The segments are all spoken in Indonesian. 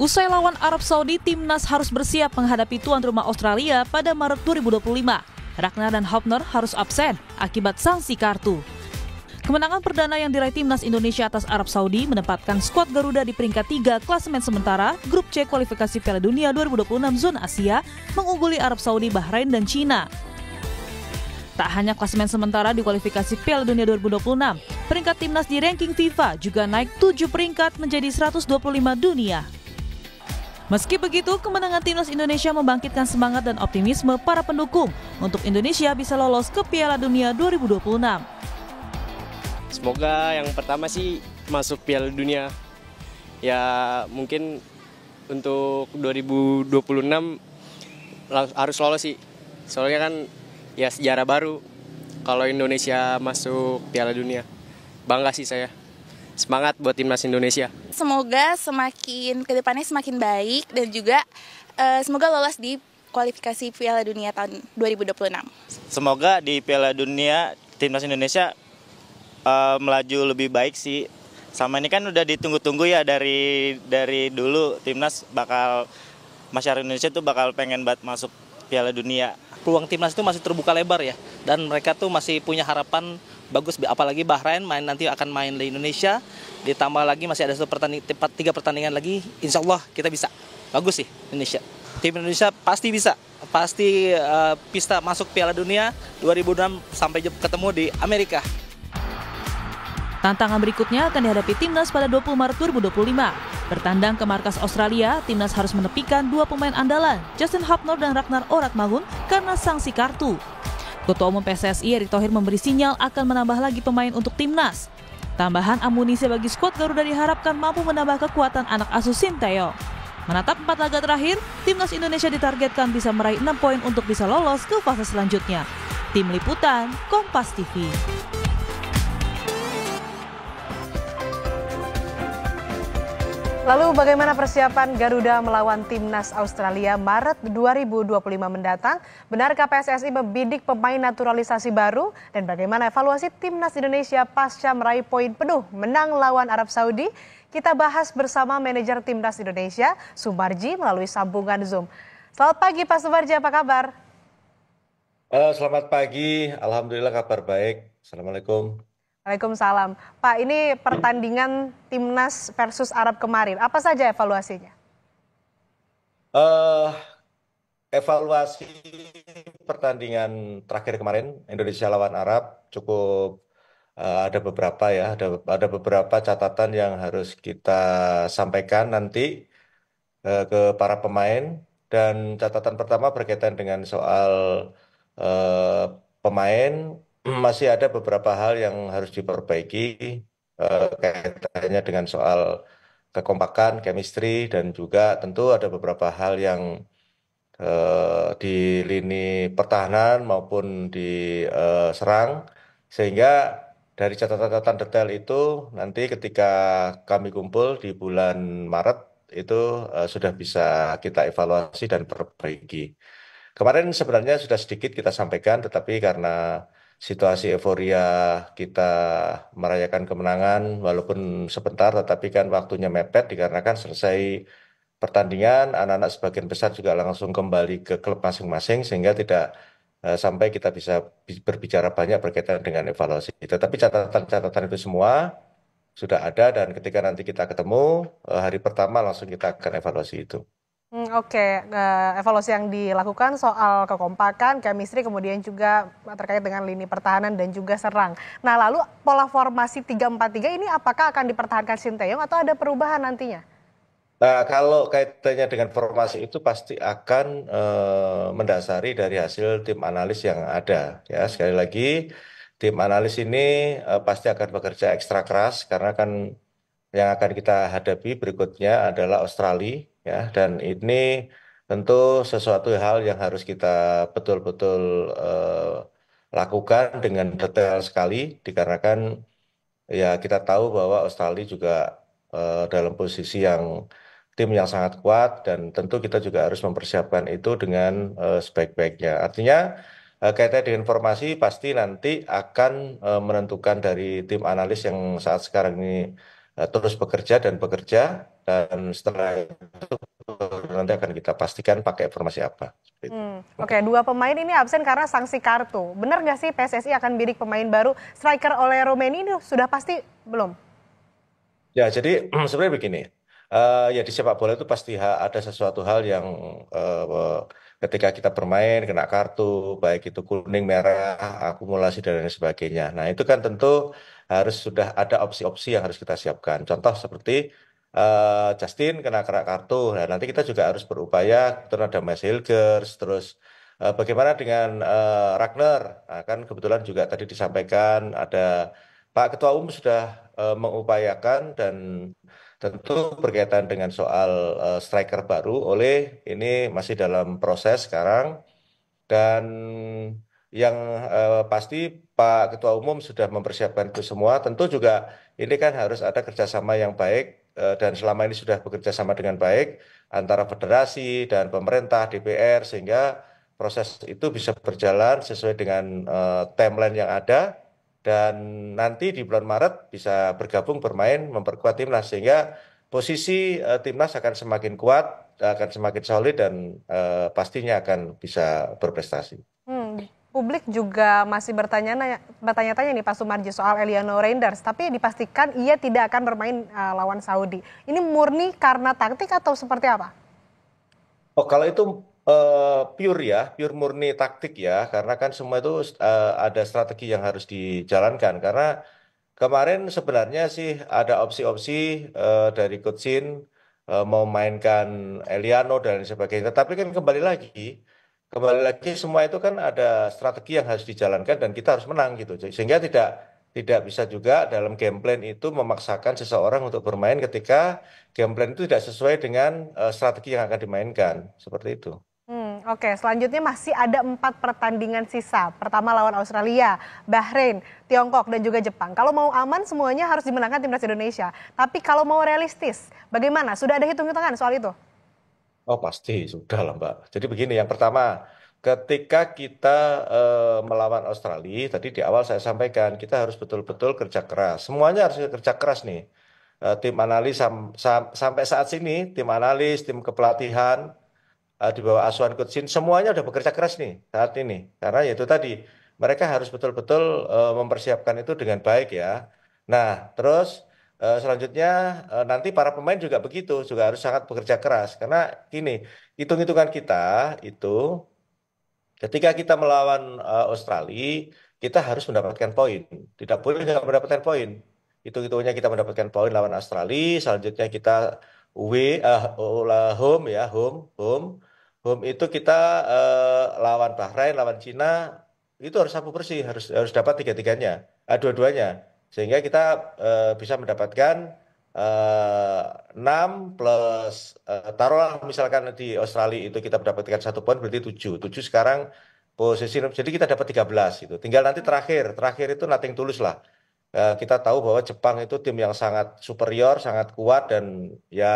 Usai lawan Arab Saudi, timnas harus bersiap menghadapi tuan rumah Australia pada Maret 2025. Ragnar dan Hopner harus absen akibat sanksi kartu. Kemenangan perdana yang diraih timnas Indonesia atas Arab Saudi menempatkan skuad Garuda di peringkat 3 klasemen sementara Grup C kualifikasi Piala Dunia 2026 Zona Asia mengungguli Arab Saudi, Bahrain, dan Cina. Tak hanya klasemen sementara di kualifikasi Piala Dunia 2026, peringkat timnas di ranking FIFA juga naik 7 peringkat menjadi 125 dunia. Meski begitu, kemenangan timnas Indonesia membangkitkan semangat dan optimisme para pendukung untuk Indonesia bisa lolos ke Piala Dunia 2026. Semoga yang pertama sih masuk Piala Dunia. Ya mungkin untuk 2026 harus lolos sih. Soalnya kan ya sejarah baru kalau Indonesia masuk Piala Dunia. Bangga sih saya semangat buat timnas Indonesia. Semoga semakin ke depannya semakin baik dan juga uh, semoga lolos di kualifikasi Piala Dunia tahun 2026. Semoga di Piala Dunia timnas Indonesia uh, melaju lebih baik sih. Sama ini kan udah ditunggu-tunggu ya dari dari dulu timnas bakal masyarakat Indonesia tuh bakal pengen banget masuk Piala Dunia. Peluang timnas itu masih terbuka lebar ya dan mereka tuh masih punya harapan bagus apalagi Bahrain main nanti akan main di Indonesia ditambah lagi masih ada satu pertandingan tiga pertandingan lagi insya Allah kita bisa bagus sih Indonesia tim Indonesia pasti bisa pasti uh, pista masuk Piala Dunia 2006 sampai ketemu di Amerika Tantangan berikutnya akan dihadapi timnas pada 20 Maret 2025. Bertandang ke markas Australia, timnas harus menepikan dua pemain andalan, Justin Hubner dan Ragnar Oratmagun karena sanksi kartu. Ketua Umum PSSI Erick Thohir memberi sinyal akan menambah lagi pemain untuk timnas. Tambahan amunisi bagi skuad Garuda diharapkan mampu menambah kekuatan anak asuh Sinteyo. Menatap empat laga terakhir, timnas Indonesia ditargetkan bisa meraih enam poin untuk bisa lolos ke fase selanjutnya. Tim Liputan, Kompas TV. Lalu bagaimana persiapan Garuda melawan timnas Australia Maret 2025 mendatang? Benarkah PSSI membidik pemain naturalisasi baru? Dan bagaimana evaluasi timnas Indonesia pasca meraih poin penuh menang lawan Arab Saudi? Kita bahas bersama manajer timnas Indonesia, Sumarji melalui sambungan Zoom. Selamat pagi Pak Sumarji, apa kabar? Uh, selamat pagi, Alhamdulillah kabar baik. Assalamualaikum. Waalaikumsalam. Pak, ini pertandingan timnas versus Arab kemarin. Apa saja evaluasinya? Uh, evaluasi pertandingan terakhir kemarin Indonesia lawan Arab cukup uh, ada beberapa ya, ada ada beberapa catatan yang harus kita sampaikan nanti uh, ke para pemain dan catatan pertama berkaitan dengan soal uh, pemain masih ada beberapa hal yang harus diperbaiki eh, kaitannya dengan soal kekompakan, chemistry, dan juga tentu ada beberapa hal yang eh, di lini pertahanan maupun di eh, serang, sehingga dari catatan-catatan detail itu nanti ketika kami kumpul di bulan Maret itu eh, sudah bisa kita evaluasi dan perbaiki. Kemarin sebenarnya sudah sedikit kita sampaikan, tetapi karena situasi euforia kita merayakan kemenangan walaupun sebentar tetapi kan waktunya mepet dikarenakan selesai pertandingan anak-anak sebagian besar juga langsung kembali ke klub masing-masing sehingga tidak uh, sampai kita bisa berbicara banyak berkaitan dengan evaluasi. Tetapi catatan-catatan itu semua sudah ada dan ketika nanti kita ketemu eh, hari pertama langsung kita akan evaluasi itu. Hmm, Oke, okay. Eh, evaluasi yang dilakukan soal kekompakan, chemistry, kemudian juga terkait dengan lini pertahanan dan juga serang. Nah, lalu pola formasi 3-4-3 ini apakah akan dipertahankan Sinteyong atau ada perubahan nantinya? Nah, kalau kaitannya dengan formasi itu pasti akan uh, mendasari dari hasil tim analis yang ada. Ya, sekali lagi tim analis ini uh, pasti akan bekerja ekstra keras karena kan yang akan kita hadapi berikutnya adalah Australia ya dan ini tentu sesuatu hal yang harus kita betul-betul eh, lakukan dengan detail sekali dikarenakan ya kita tahu bahwa Australia juga eh, dalam posisi yang tim yang sangat kuat dan tentu kita juga harus mempersiapkan itu dengan eh, sebaik-baiknya artinya eh, kaitannya dengan informasi pasti nanti akan uh, menentukan dari tim analis yang saat sekarang ini uh, terus bekerja dan bekerja dan setelah itu nanti akan kita pastikan pakai formasi apa. Hmm. Oke, okay, dua pemain ini absen karena sanksi kartu. Benar nggak sih PSSI akan bidik pemain baru striker oleh Romeni ini sudah pasti belum? Ya, jadi sebenarnya begini. Uh, ya di sepak bola itu pasti ada sesuatu hal yang uh, ketika kita bermain kena kartu, baik itu kuning, merah, akumulasi dan lain sebagainya. Nah, itu kan tentu harus sudah ada opsi-opsi yang harus kita siapkan. Contoh seperti uh, Justin kena kerak kartu. Nah, nanti kita juga harus berupaya terus ada Mas Hilgers, terus uh, bagaimana dengan uh, Ragnar? Nah, kan kebetulan juga tadi disampaikan ada Pak Ketua Umum sudah uh, mengupayakan dan tentu berkaitan dengan soal uh, striker baru oleh ini masih dalam proses sekarang dan yang uh, pasti Pak Ketua Umum sudah mempersiapkan itu semua tentu juga ini kan harus ada kerjasama yang baik Eh, dan selama ini sudah bekerja sama dengan baik antara federasi dan pemerintah DPR sehingga proses itu bisa berjalan sesuai dengan uh, timeline yang ada dan nanti di bulan Maret bisa bergabung bermain memperkuat timnas sehingga posisi uh, timnas akan semakin kuat akan semakin solid dan uh, pastinya akan bisa berprestasi publik juga masih bertanya tanya nih Pak Sumarji soal Eliano Reinders, tapi dipastikan ia tidak akan bermain uh, lawan Saudi. Ini murni karena taktik atau seperti apa? Oh, kalau itu uh, pure ya, pure murni taktik ya, karena kan semua itu uh, ada strategi yang harus dijalankan karena kemarin sebenarnya sih ada opsi-opsi uh, dari Kutsin uh, memainkan Eliano dan sebagainya, tapi kan kembali lagi kembali lagi semua itu kan ada strategi yang harus dijalankan dan kita harus menang gitu. Sehingga tidak tidak bisa juga dalam game plan itu memaksakan seseorang untuk bermain ketika game plan itu tidak sesuai dengan uh, strategi yang akan dimainkan. Seperti itu. Hmm, Oke, okay. selanjutnya masih ada empat pertandingan sisa. Pertama lawan Australia, Bahrain, Tiongkok, dan juga Jepang. Kalau mau aman semuanya harus dimenangkan timnas Indonesia. Tapi kalau mau realistis, bagaimana? Sudah ada hitung-hitungan soal itu? Oh pasti, sudah lah Mbak. Jadi begini, yang pertama, ketika kita eh, melawan Australia, tadi di awal saya sampaikan, kita harus betul-betul kerja keras. Semuanya harus kerja keras nih. Eh, tim analis sam sam sampai saat sini, tim analis, tim kepelatihan, eh, di bawah asuhan Coach semuanya sudah bekerja keras nih saat ini. Karena ya itu tadi, mereka harus betul-betul eh, mempersiapkan itu dengan baik ya. Nah, terus Eh, selanjutnya eh, nanti para pemain juga begitu juga harus sangat bekerja keras karena gini hitung-hitungan kita itu ketika kita melawan eh, Australia kita harus mendapatkan poin tidak boleh tidak mendapatkan poin hitung-hitungnya kita mendapatkan poin lawan Australia selanjutnya kita away uh, home ya home home home itu kita uh, lawan Bahrain lawan Cina itu harus sapu bersih harus harus dapat tiga-tiganya uh, dua-duanya sehingga kita uh, bisa mendapatkan uh, eh, 6 plus uh, taruhlah misalkan di Australia itu kita mendapatkan satu poin berarti 7 7 sekarang posisi jadi kita dapat 13 itu tinggal nanti terakhir terakhir itu nothing tulus lah uh, kita tahu bahwa Jepang itu tim yang sangat superior sangat kuat dan ya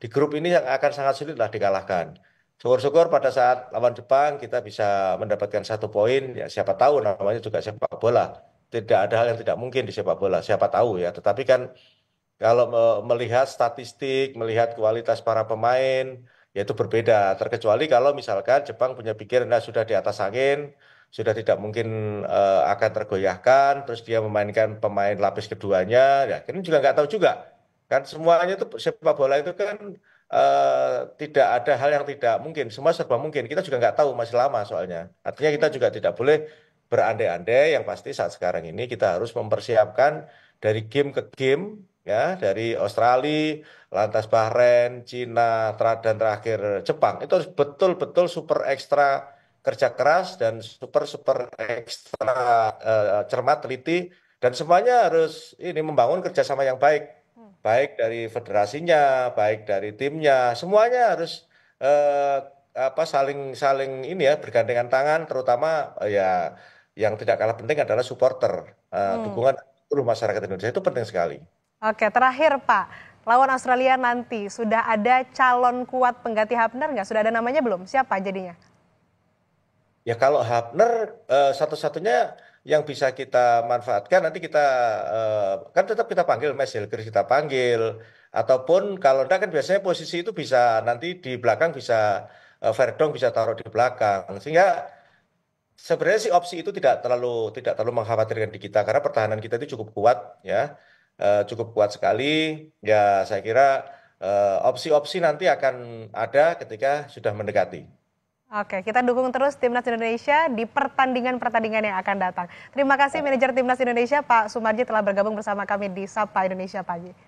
di grup ini yang akan sangat sulit lah dikalahkan syukur-syukur pada saat lawan Jepang kita bisa mendapatkan satu poin ya siapa tahu namanya juga sepak bola tidak ada hal yang tidak mungkin di sepak bola, siapa tahu ya. Tetapi kan kalau melihat statistik, melihat kualitas para pemain, ya itu berbeda. Terkecuali kalau misalkan Jepang punya pikiran nah, sudah di atas angin, sudah tidak mungkin uh, akan tergoyahkan, terus dia memainkan pemain lapis keduanya, ya ini juga nggak tahu juga. Kan semuanya itu sepak bola itu kan Uh, tidak ada hal yang tidak mungkin, semua serba mungkin. Kita juga nggak tahu masih lama soalnya. Artinya kita juga tidak boleh berandai-andai yang pasti saat sekarang ini kita harus mempersiapkan dari game ke game ya dari Australia, lantas Bahrain, Cina, dan terakhir Jepang itu harus betul-betul super ekstra kerja keras dan super super ekstra uh, cermat teliti dan semuanya harus ini membangun kerjasama yang baik hmm. baik dari federasinya, baik dari timnya, semuanya harus uh, apa saling saling ini ya bergandengan tangan terutama uh, ya yang tidak kalah penting adalah supporter uh, hmm. dukungan seluruh masyarakat Indonesia itu penting sekali. Oke, terakhir Pak, lawan Australia nanti sudah ada calon kuat pengganti Hapner nggak? Sudah ada namanya belum? Siapa jadinya? Ya kalau Hapner uh, eh, satu-satunya yang bisa kita manfaatkan nanti kita uh, kan tetap kita panggil Mas kita panggil ataupun kalau tidak kan biasanya posisi itu bisa nanti di belakang bisa uh, Verdong bisa taruh di belakang sehingga sebenarnya sih opsi itu tidak terlalu tidak terlalu mengkhawatirkan di kita karena pertahanan kita itu cukup kuat ya eh, cukup kuat sekali ya saya kira eh, opsi-opsi eh, nanti akan ada ketika sudah mendekati. Oke, kita dukung terus timnas Indonesia di pertandingan-pertandingan yang akan datang. Terima kasih manajer timnas Indonesia Pak Sumarji telah bergabung bersama kami di Sapa Indonesia pagi.